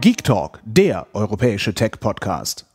Geek Talk, der europäische Tech-Podcast.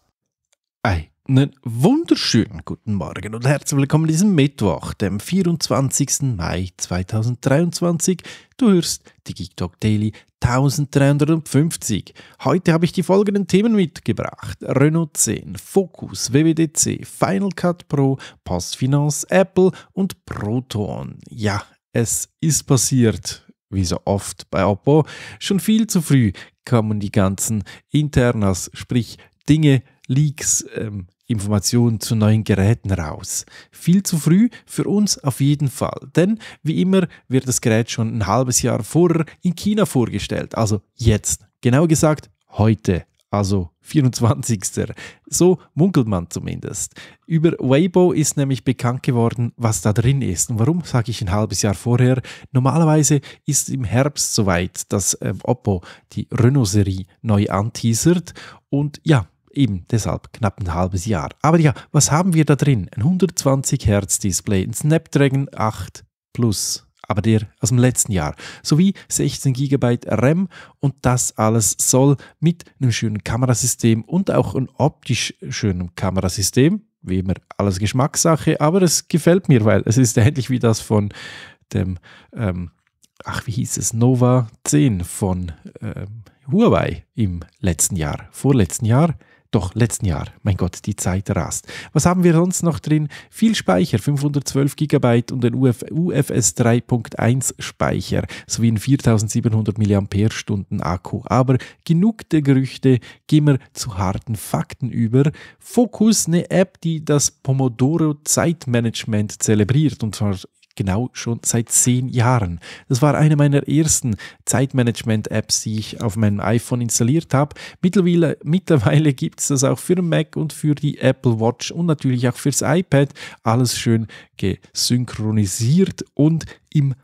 Einen wunderschönen guten Morgen und herzlich willkommen diesem Mittwoch, dem 24. Mai 2023. Du hörst die Geek Talk Daily 1350. Heute habe ich die folgenden Themen mitgebracht: Renault 10, Focus, WWDC, Final Cut Pro, Postfinance, Apple und Proton. Ja, es ist passiert wie so oft bei Oppo, schon viel zu früh kommen die ganzen Internas, also sprich Dinge, Leaks, ähm, Informationen zu neuen Geräten raus. Viel zu früh für uns auf jeden Fall, denn wie immer wird das Gerät schon ein halbes Jahr vorher in China vorgestellt, also jetzt. Genau gesagt, heute also 24. So munkelt man zumindest. Über Weibo ist nämlich bekannt geworden, was da drin ist. Und warum sage ich ein halbes Jahr vorher? Normalerweise ist im Herbst soweit, dass äh, Oppo die Renault-Serie neu anteasert. Und ja, Eben deshalb knapp ein halbes Jahr. Aber ja, was haben wir da drin? Ein 120 Hertz Display, ein Snapdragon 8 Plus aber der aus dem letzten Jahr, sowie 16 GB RAM und das alles soll mit einem schönen Kamerasystem und auch einem optisch schönen Kamerasystem, wie immer alles Geschmackssache, aber es gefällt mir, weil es ist ähnlich wie das von dem, ähm, ach wie hieß es, Nova 10 von ähm, Huawei im letzten Jahr, vorletzten Jahr. Doch, letzten Jahr. Mein Gott, die Zeit rast. Was haben wir sonst noch drin? Viel Speicher, 512 GB und den Uf UFS 3.1 Speicher sowie ein 4700 mAh Akku. Aber genug der Gerüchte, gehen wir zu harten Fakten über. Focus, eine App, die das Pomodoro Zeitmanagement zelebriert und zwar genau schon seit zehn Jahren. Das war eine meiner ersten Zeitmanagement-Apps, die ich auf meinem iPhone installiert habe. Mittlerweile, mittlerweile gibt es das auch für den Mac und für die Apple Watch und natürlich auch fürs iPad. Alles schön gesynchronisiert und im,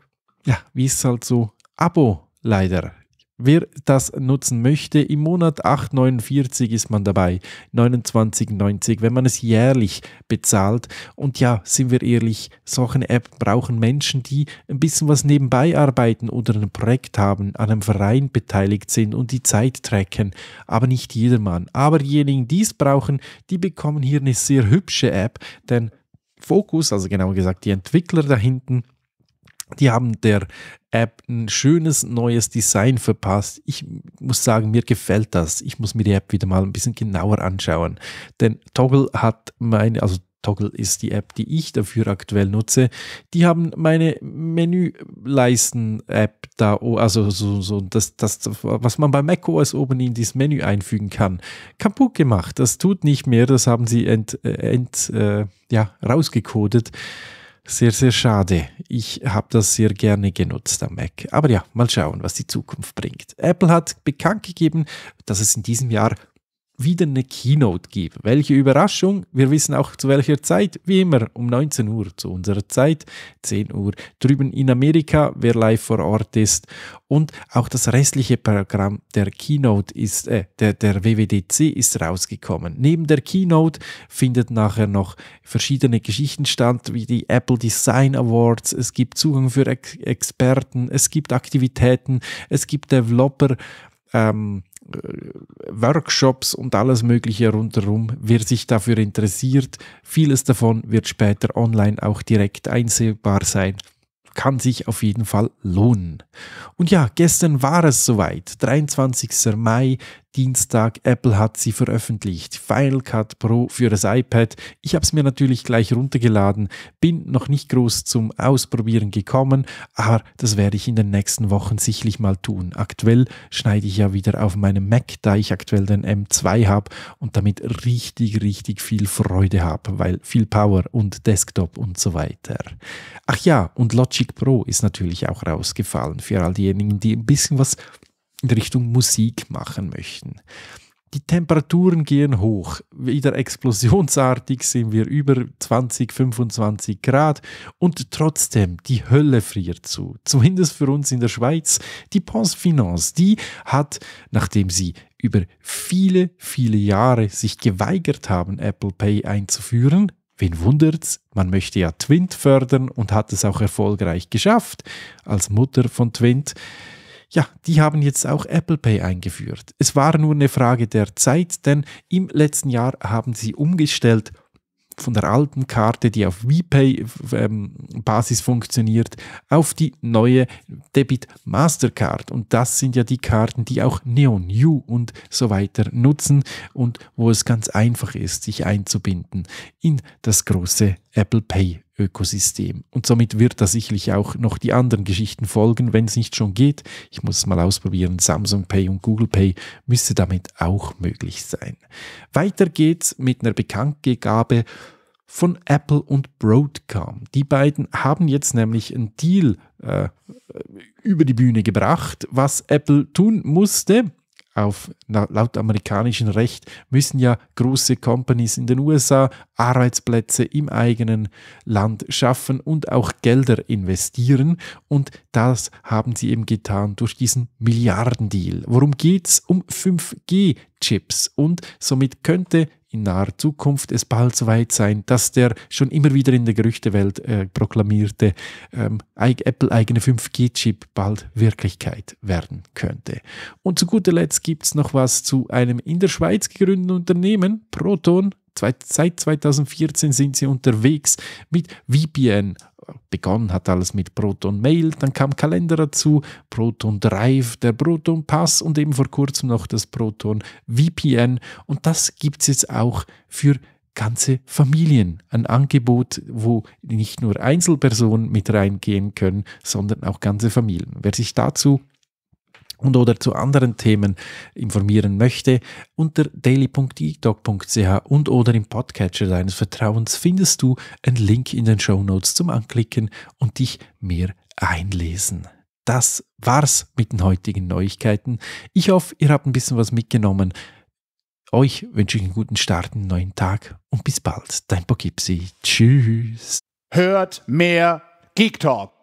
ja, wie es halt so, Abo leider Wer das nutzen möchte, im Monat 8,49 ist man dabei, 29,90, wenn man es jährlich bezahlt. Und ja, sind wir ehrlich, solche App brauchen Menschen, die ein bisschen was nebenbei arbeiten oder ein Projekt haben, an einem Verein beteiligt sind und die Zeit tracken. Aber nicht jedermann. Aber diejenigen, die es brauchen, die bekommen hier eine sehr hübsche App, denn Fokus, also genauer gesagt die Entwickler da hinten, die haben der App ein schönes neues Design verpasst. Ich muss sagen, mir gefällt das. Ich muss mir die App wieder mal ein bisschen genauer anschauen. Denn Toggle hat meine, also Toggle ist die App, die ich dafür aktuell nutze. Die haben meine Menüleisten-App da, also so, so das, das, was man bei macOS oben in dieses Menü einfügen kann, kaputt gemacht. Das tut nicht mehr. Das haben sie ent, äh, ent äh, ja, rausgekodet. Sehr, sehr schade. Ich habe das sehr gerne genutzt am Mac. Aber ja, mal schauen, was die Zukunft bringt. Apple hat bekannt gegeben, dass es in diesem Jahr wieder eine Keynote gibt. Welche Überraschung! Wir wissen auch zu welcher Zeit, wie immer um 19 Uhr zu unserer Zeit, 10 Uhr drüben in Amerika, wer live vor Ort ist. Und auch das restliche Programm der Keynote ist, äh, der, der WWDC ist rausgekommen. Neben der Keynote findet nachher noch verschiedene Geschichten statt, wie die Apple Design Awards. Es gibt Zugang für Ex Experten, es gibt Aktivitäten, es gibt Developer. Ähm, Workshops und alles Mögliche rundherum. Wer sich dafür interessiert, vieles davon wird später online auch direkt einsehbar sein. Kann sich auf jeden Fall lohnen. Und ja, gestern war es soweit. 23. Mai, Dienstag. Apple hat sie veröffentlicht. Final Cut Pro für das iPad. Ich habe es mir natürlich gleich runtergeladen, bin noch nicht groß zum Ausprobieren gekommen, aber das werde ich in den nächsten Wochen sicherlich mal tun. Aktuell schneide ich ja wieder auf meinem Mac, da ich aktuell den M2 habe und damit richtig, richtig viel Freude habe, weil viel Power und Desktop und so weiter. Ach ja, und Logic Pro ist natürlich auch rausgefallen für all diejenigen, die ein bisschen was in Richtung Musik machen möchten. Die Temperaturen gehen hoch. Wieder explosionsartig sind wir über 20, 25 Grad und trotzdem die Hölle friert zu. Zumindest für uns in der Schweiz. Die Pense Finance, die hat, nachdem sie über viele, viele Jahre sich geweigert haben, Apple Pay einzuführen, Wen wundert's? Man möchte ja Twint fördern und hat es auch erfolgreich geschafft. Als Mutter von Twint ja, die haben jetzt auch Apple Pay eingeführt. Es war nur eine Frage der Zeit, denn im letzten Jahr haben sie umgestellt von der alten Karte, die auf WePay-Basis ähm, funktioniert, auf die neue Debit Mastercard. Und das sind ja die Karten, die auch Neon U und so weiter nutzen und wo es ganz einfach ist, sich einzubinden in das große Apple Pay Ökosystem. Und somit wird da sicherlich auch noch die anderen Geschichten folgen, wenn es nicht schon geht. Ich muss es mal ausprobieren. Samsung Pay und Google Pay müsste damit auch möglich sein. Weiter geht's mit einer Bekanntgabe von Apple und Broadcom. Die beiden haben jetzt nämlich einen Deal äh, über die Bühne gebracht, was Apple tun musste auf, laut amerikanischem Recht müssen ja große Companies in den USA Arbeitsplätze im eigenen Land schaffen und auch Gelder investieren. Und das haben sie eben getan durch diesen Milliardendeal. Worum geht es? Um 5G-Chips. Und somit könnte in naher Zukunft es bald soweit sein, dass der schon immer wieder in der Gerüchtewelt äh, proklamierte ähm, Apple-eigene 5G-Chip bald Wirklichkeit werden könnte. Und zu guter Letzt gibt es noch was zu einem in der Schweiz gegründeten Unternehmen, Proton. Seit 2014 sind sie unterwegs mit VPN begonnen hat alles mit Proton Mail, dann kam Kalender dazu, Proton Drive, der Proton Pass und eben vor kurzem noch das Proton VPN. Und das gibt es jetzt auch für ganze Familien. Ein Angebot, wo nicht nur Einzelpersonen mit reingehen können, sondern auch ganze Familien. Wer sich dazu und oder zu anderen Themen informieren möchte, unter daily.edoc.ch und oder im Podcatcher deines Vertrauens findest du einen Link in den Show Notes zum Anklicken und dich mehr einlesen. Das war's mit den heutigen Neuigkeiten. Ich hoffe, ihr habt ein bisschen was mitgenommen. Euch wünsche ich einen guten Start, einen neuen Tag und bis bald. Dein Pogipsi. Tschüss. Hört mehr Geek Talk.